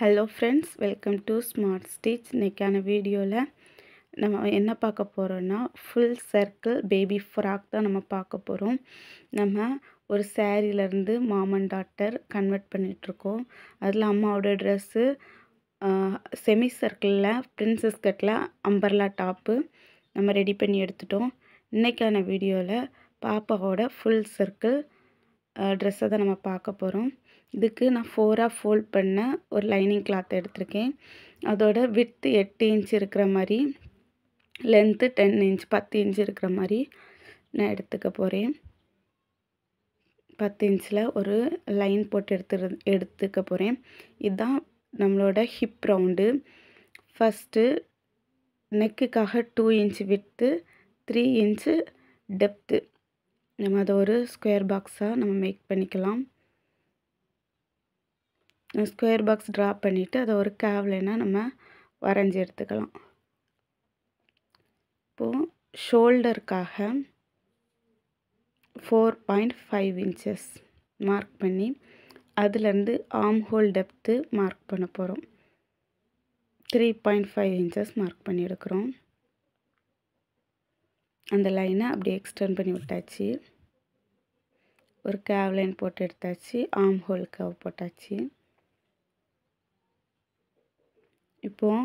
Hello friends welcome to smart Stitch. நேக்கான வீடியோவில் நம்ம என்ன பார்க்க போகிறோன்னா ஃபுல் சர்க்கிள் பேபி ஃப்ராக் தான் நம்ம பார்க்க போகிறோம் நம்ம ஒரு Mom மாமன் Daughter கன்வெர்ட் பண்ணிட்டுக்கும். அதில் அம்மாவோட ட்ரெஸ்ஸு செமி சர்க்கிளில் Princess கட்டில் அம்பர்லா டாப்பு நம்ம ரெடி பண்ணி எடுத்துடும். இன்றைக்கான வீடியோவில் பாப்பாவோட ஃபுல் சர்க்கிள் ட்ரெஸ்ஸை தான் நம்ம பார்க்க போகிறோம் இதுக்கு நான் ஃபோராக ஃபோல்ட் பண்ண ஒரு லைனிங் கிளாத் எடுத்திருக்கேன் அதோட விட்த்து எட்டு இன்ச் இருக்கிற மாதிரி லென்த்து டென் இன்ச் பத்து இன்ச் இருக்கிற மாதிரி நான் எடுத்துக்க போகிறேன் பத்து இன்ச்சில் ஒரு லைன் போட்டு எடுத்து எடுத்துக்க போகிறேன் இதுதான் நம்மளோட ஹிப் ரவுண்டு ஃபஸ்ட்டு நெக்குக்காக டூ இன்ச் விட்டு த்ரீ இன்ச்சு டெப்த்து நம்ம அதை ஒரு ஸ்கொயர் பாக்ஸாக நம்ம மேக் பண்ணிக்கலாம் ஸ்கொயர் பாக்ஸ் ட்ரா பண்ணிவிட்டு அதை ஒரு கேவ்லைனாக நம்ம வரைஞ்சி எடுத்துக்கலாம் இப்போது ஷோல்டருக்காக four point five inches mark பண்ணி அதுலேருந்து ஆம் ஹோல் டெப்த்து மார்க் பண்ண போகிறோம் three point five inches mark பண்ணி எடுக்கிறோம் அந்த லைனை அப்படியே எக்ஸ்டெண்ட் பண்ணி விட்டாச்சு ஒரு கேவ் லைன் போட்டு எடுத்தாச்சு ஆம் ஹோல் கேவ் போட்டாச்சு இப்போது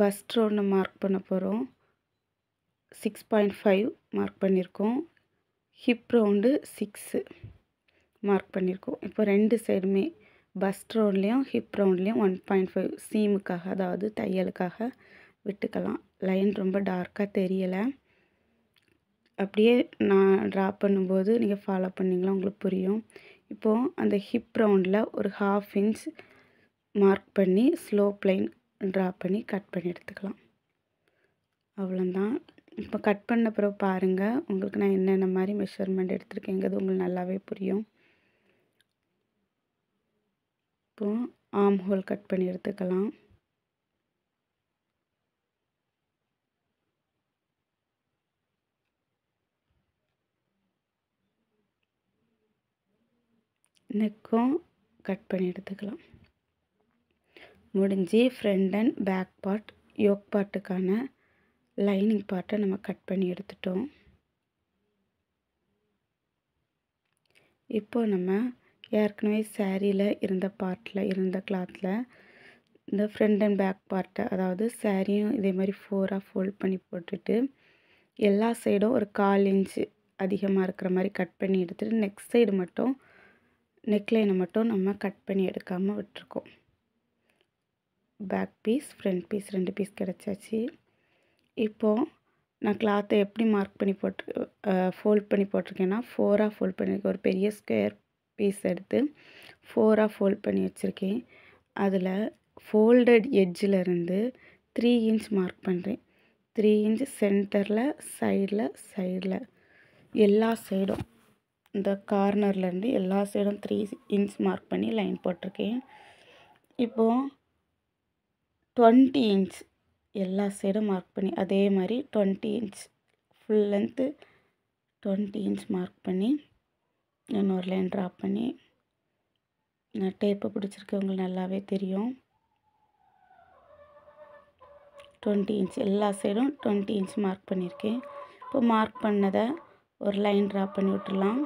பஸ் ரோடு மார்க் பண்ண போகிறோம் சிக்ஸ் பாயிண்ட் ஃபைவ் மார்க் பண்ணியிருக்கோம் ஹிப் ரவுண்டு சிக்ஸு மார்க் பண்ணியிருக்கோம் இப்போ ரெண்டு சைடுமே பஸ் ரோட்லேயும் ஹிப் ரவுண்ட்லேயும் ஒன் பாயிண்ட் ஃபைவ் சீமுக்காக அதாவது தையலுக்காக விட்டுக்கலாம் லைன் ரொம்ப டார்க்காக தெரியலை அப்படியே நான் ட்ரா பண்ணும்போது நீங்கள் ஃபாலோ பண்ணிங்களா உங்களுக்கு புரியும் இப்போது அந்த ஹிப் ரவுண்டில் ஒரு ஹாஃப் இன்ச் மார்க் பண்ணி ஸ்லோ பிளைன் ட்ரா பண்ணி கட் பண்ணி எடுத்துக்கலாம் அவ்வளோந்தான் இப்போ கட் பண்ண பிறகு பாருங்கள் உங்களுக்கு நான் என்னென்ன மாதிரி மெஷர்மெண்ட் எடுத்துருக்கேங்கிறது உங்களுக்கு நல்லாவே புரியும் இப்போது ஆம் ஹோல் கட் பண்ணி எடுத்துக்கலாம் நெக்கும் கட் பண்ணி எடுத்துக்கலாம் முடிஞ்சு front and back part yoke பார்ட்டுக்கான லைனிங் பார்ட்டை நம்ம கட் பண்ணி எடுத்துட்டோம் இப்போ நம்ம ஏற்கனவே சேரீயில் இருந்த பார்ட்டில் இருந்த கிளாத்தில் இந்த ஃப்ரண்ட் அண்ட் பேக் பார்ட்டை அதாவது சேரீயும் இதே மாதிரி ஃபோராக ஃபோல்ட் பண்ணி போட்டுட்டு எல்லா சைடும் ஒரு கால் இன்ச்சு அதிகமாக இருக்கிற மாதிரி கட் பண்ணி எடுத்துகிட்டு நெக்ஸ்ட் சைடு மட்டும் நெக்லைனை மட்டும் நம்ம கட் பண்ணி எடுக்காமல் விட்டுருக்கோம் பேக் பீஸ் ஃப்ரண்ட் பீஸ் ரெண்டு பீஸ் கிடச்சாச்சு இப்போது நான் கிளாத்தை எப்படி மார்க் பண்ணி போட்டு ஃபோல்ட் பண்ணி போட்டிருக்கேன்னா ஃபோராக ஃபோல்ட் பண்ணியிருக்கேன் ஒரு பெரிய ஸ்கொயர் பீஸ் எடுத்து ஃபோராக ஃபோல்ட் பண்ணி வச்சுருக்கேன் அதில் ஃபோல்டட் எட்ஜில் இருந்து த்ரீ இன்ச் மார்க் பண்ணுறேன் த்ரீ இன்ச் சென்டரில் சைடில் சைடில் எல்லா சைடும் இந்த கார்னர்லேருந்து எல்லா சைடும் த்ரீ இன்ச் மார்க் பண்ணி லைன் போட்டிருக்கேன் இப்போது டுவெண்ட்டி இன்ச் எல்லா சைடும் மார்க் பண்ணி அதே மாதிரி twenty inch full length twenty inch mark பண்ணி இன்னொரு லைன் ட்ரா பண்ணி நான் டேப்பு பிடிச்சிருக்கவங்களுக்கு நல்லாவே தெரியும் டுவெண்ட்டி இன்ச் எல்லா சைடும் டுவெண்ட்டி இன்ச் மார்க் பண்ணியிருக்கேன் இப்போ மார்க் பண்ணதை ஒரு லைன் ட்ரா பண்ணி விட்டுலாம்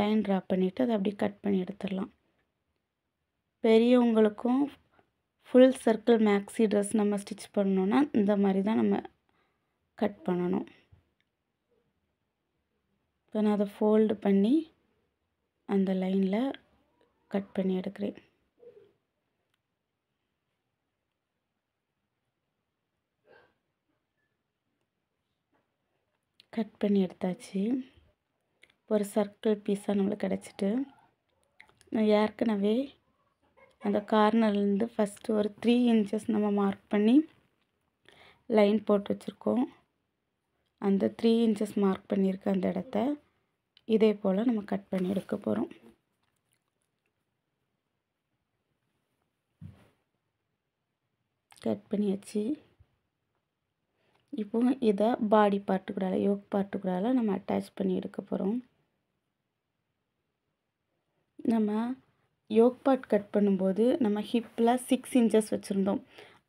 லைன் ட்ரா பண்ணிவிட்டு அதை அப்படியே கட் பண்ணி எடுத்துடலாம் பெரியவங்களுக்கும் ஃபுல் சர்க்கிள் மேக்ஸி ட்ரெஸ் நம்ம ஸ்டிச் பண்ணோன்னா இந்த மாதிரி தான் நம்ம கட் பண்ணணும் இப்போ நான் அதை ஃபோல்டு பண்ணி அந்த லைனில் கட் பண்ணி எடுக்கிறேன் கட் பண்ணி எடுத்தாச்சு ஒரு சர்க்கிள் பீஸாக நம்மளுக்கு கிடச்சிட்டு ஏற்கனவே அந்த கார்னர்லேருந்து ஃபஸ்ட்டு ஒரு த்ரீ இன்ச்சஸ் நம்ம மார்க் பண்ணி லைன் போட்டு வச்சுருக்கோம் அந்த த்ரீ இன்ச்சஸ் மார்க் பண்ணியிருக்க அந்த இடத்த இதே போல் நம்ம கட் பண்ணி எடுக்க போகிறோம் கட் பண்ணியாச்சு இப்போ இதை பாடி பார்ட்டு கூடால யோக் பார்ட்டு கூடால நம்ம அட்டாச் பண்ணி எடுக்க போகிறோம் நம்ம யோக் பார்ட் கட் பண்ணும்போது நம்ம ஹிப்பில் சிக்ஸ் இன்ச்சஸ் வச்சுருந்தோம்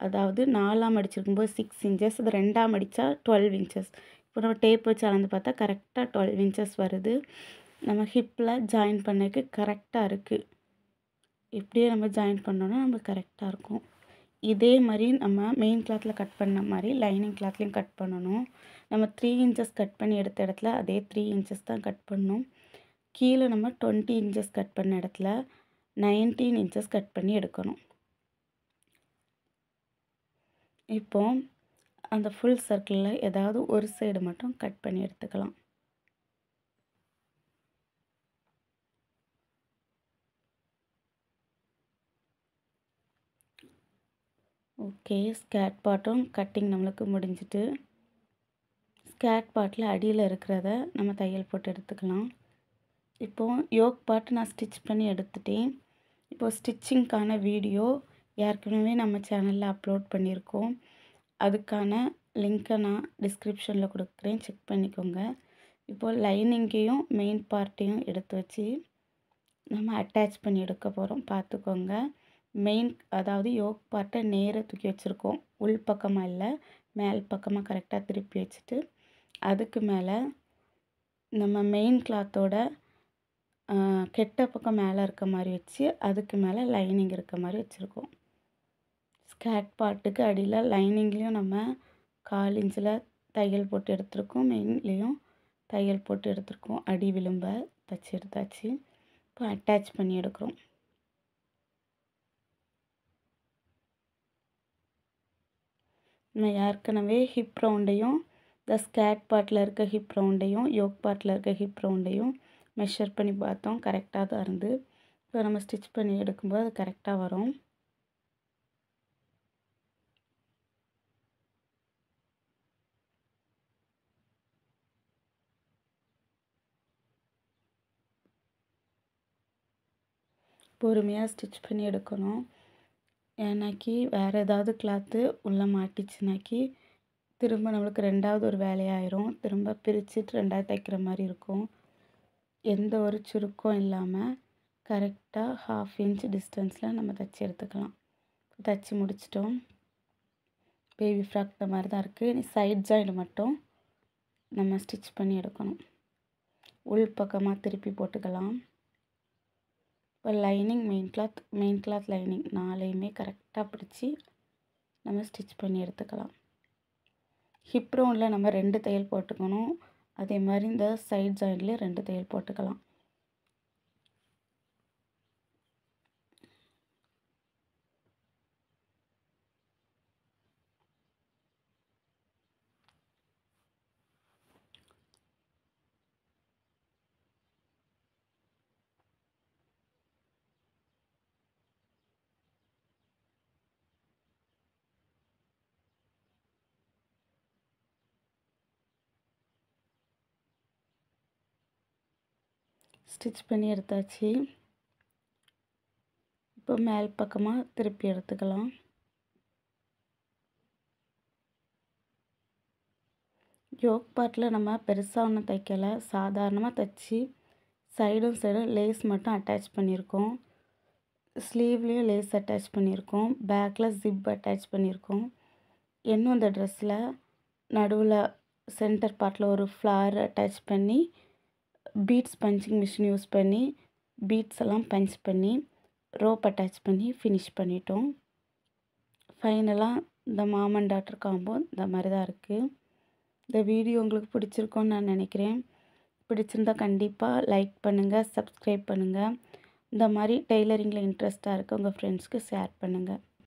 அதாவது நாலாம் அடிச்சிருக்கும்போது சிக்ஸ் இன்ச்சஸ் அது ரெண்டாம் அடித்தா டுவெல் இன்ச்சஸ் இப்போ நம்ம டேப் வச்சு அளந்து பார்த்தா கரெக்டாக டுவெல் இன்ச்சஸ் வருது நம்ம ஹிப்பில் ஜாயின் பண்ணக்கு கரெக்டாக இருக்குது இப்படியே நம்ம ஜாயின் பண்ணோன்னா நம்ம கரெக்டாக இருக்கும் இதே மாதிரி நம்ம மெயின் கிளாத்தில் கட் பண்ண மாதிரி லைனிங் கிளாத்லேயும் கட் பண்ணணும் நம்ம த்ரீ இன்ச்சஸ் கட் பண்ணி எடுத்த இடத்துல அதே த்ரீ இன்ச்சஸ் தான் கட் பண்ணணும் கீழே நம்ம டுவெண்ட்டி இன்ச்சஸ் கட் பண்ண இடத்துல நைன்டீன் இன்ச்சஸ் கட் பண்ணி எடுக்கணும் இப்போ அந்த ஃபுல் சர்க்கிளில் ஏதாவது ஒரு சைடு மட்டும் கட் பண்ணி எடுத்துக்கலாம் ஓகே ஸ்கேட் பாட்டும் கட்டிங் நம்மளுக்கு முடிஞ்சிட்டு ஸ்கேட் பாட்டில் அடியில் இருக்கிறத நம்ம தையல் போட்டு எடுத்துக்கலாம் இப்போது யோக் பார்ட் நான் ஸ்டிச் பண்ணி எடுத்துட்டேன் இப்போது ஸ்டிச்சிங்க்கான வீடியோ ஏற்கனவே நம்ம சேனலில் அப்லோட் பண்ணியிருக்கோம் அதுக்கான லிங்க்கை நான் டிஸ்கிரிப்ஷனில் கொடுக்குறேன் செக் பண்ணிக்கோங்க இப்போது லைனிங்கையும் மெயின் பார்ட்டையும் எடுத்து வச்சு நம்ம அட்டாச் பண்ணி எடுக்க போகிறோம் பார்த்துக்கோங்க மெயின் அதாவது யோக் பார்ட்டை நேராக தூக்கி வச்சுருக்கோம் உள் பக்கமாக இல்லை மேல் பக்கமாக கரெக்டாக திருப்பி வச்சுட்டு அதுக்கு மேலே நம்ம மெயின் கிளாத்தோட கெட்ட பக்கம் மேலே இருக்க மாதிரி வச்சு அதுக்கு மேலே லைனிங் இருக்க மாதிரி வச்சுருக்கோம் ஸ்கேட் பாட்டுக்கு அடியில் லைனிங்லேயும் நம்ம கால் இன்ச்சில் தையல் போட்டு எடுத்துருக்கோம் மெயின்லேயும் தையல் போட்டு எடுத்துருக்கோம் அடி விளிம்ப தச்சு எடுத்தாச்சு இப்போ அட்டாச் பண்ணி எடுக்கிறோம் நம்ம ஏற்கனவே ஹிப் ரவுண்டையும் இந்த ஸ்கேட் பார்ட்டில் இருக்க ஹிப் ரவுண்டையும் யோக் பார்ட்டில் இருக்க ஹிப் ரவுண்டையும் மெஷர் பண்ணி பார்த்தோம் கரெக்டாக தான் இருந்து இப்போ நம்ம ஸ்டிச் பண்ணி எடுக்கும்போது அது கரெக்டாக வரும் பொறுமையாக ஸ்டிச் பண்ணி எடுக்கணும் ஏன்னாக்கி வேறு ஏதாவது கிளாத்து உள்ளே மாட்டிச்சுனாக்கி திரும்ப நம்மளுக்கு ரெண்டாவது ஒரு வேலையாயிரும் திரும்ப பிரிச்சுட்டு ரெண்டாவது தைக்கிற மாதிரி இருக்கும் எந்த ஒரு சுருக்கம் இல்லாமல் கரெக்டாக ஹாஃப் இன்ச் டிஸ்டன்ஸில் நம்ம தைச்சி எடுத்துக்கலாம் தைச்சி முடிச்சிட்டோம் பேபி ஃப்ராக் இந்த மாதிரி தான் இருக்குது இனி சைட் ஜாயின் மட்டும் நம்ம ஸ்டிச் பண்ணி எடுக்கணும் உள் பக்கமாக திருப்பி போட்டுக்கலாம் இப்போ lining main cloth main cloth lining நாளையுமே கரெக்டாக பிடிச்சி நம்ம ஸ்டிச் பண்ணி எடுத்துக்கலாம் ஹிப் ரவுண்டில் நம்ம ரெண்டு தையல் போட்டுக்கணும் அதே மாதிரி இந்த சைட் ஜாயிண்ட்லேயும் ரெண்டு தையல் போட்டுக்கலாம் ஸ்டிச் பண்ணி எடுத்தாச்சு இப்போ மேல் பக்கமாக திருப்பி எடுத்துக்கலாம் யோக் பார்ட்டில் நம்ம பெருசாக ஒன்றும் தைக்கலை சாதாரணமாக தைச்சி சைடும் சைடும் லேஸ் மட்டும் அட்டாச் பண்ணியிருக்கோம் ஸ்லீவ்லேயும் லேஸ் அட்டாச் பண்ணியிருக்கோம் பேக்கில் ஜிப் அட்டாச் பண்ணியிருக்கோம் இன்னும் அந்த ட்ரெஸ்ஸில் நடுவில் சென்டர் பார்ட்டில் ஒரு ஃப்ளார் அட்டாச் பண்ணி பீட்ஸ் பஞ்சிங் மிஷின் யூஸ் பண்ணி பீட்ஸ் எல்லாம் பஞ்ச் பண்ணி ரோப் அட்டாச் பண்ணி ஃபினிஷ் பண்ணிட்டோம் ஃபைனலாக இந்த மாமன் டாக்டர் காம்போ இந்த மாதிரி தான் இருக்குது இந்த வீடியோ உங்களுக்கு பிடிச்சிருக்கோன்னு நான் நினைக்கிறேன் பிடிச்சிருந்தால் கண்டிப்பாக லைக் பண்ணுங்கள் சப்ஸ்கிரைப் பண்ணுங்கள் இந்த மாதிரி டெய்லரிங்கில் இன்ட்ரெஸ்ட்டாக இருக்குது உங்கள் ஃப்ரெண்ட்ஸ்க்கு ஷேர் பண்ணுங்கள்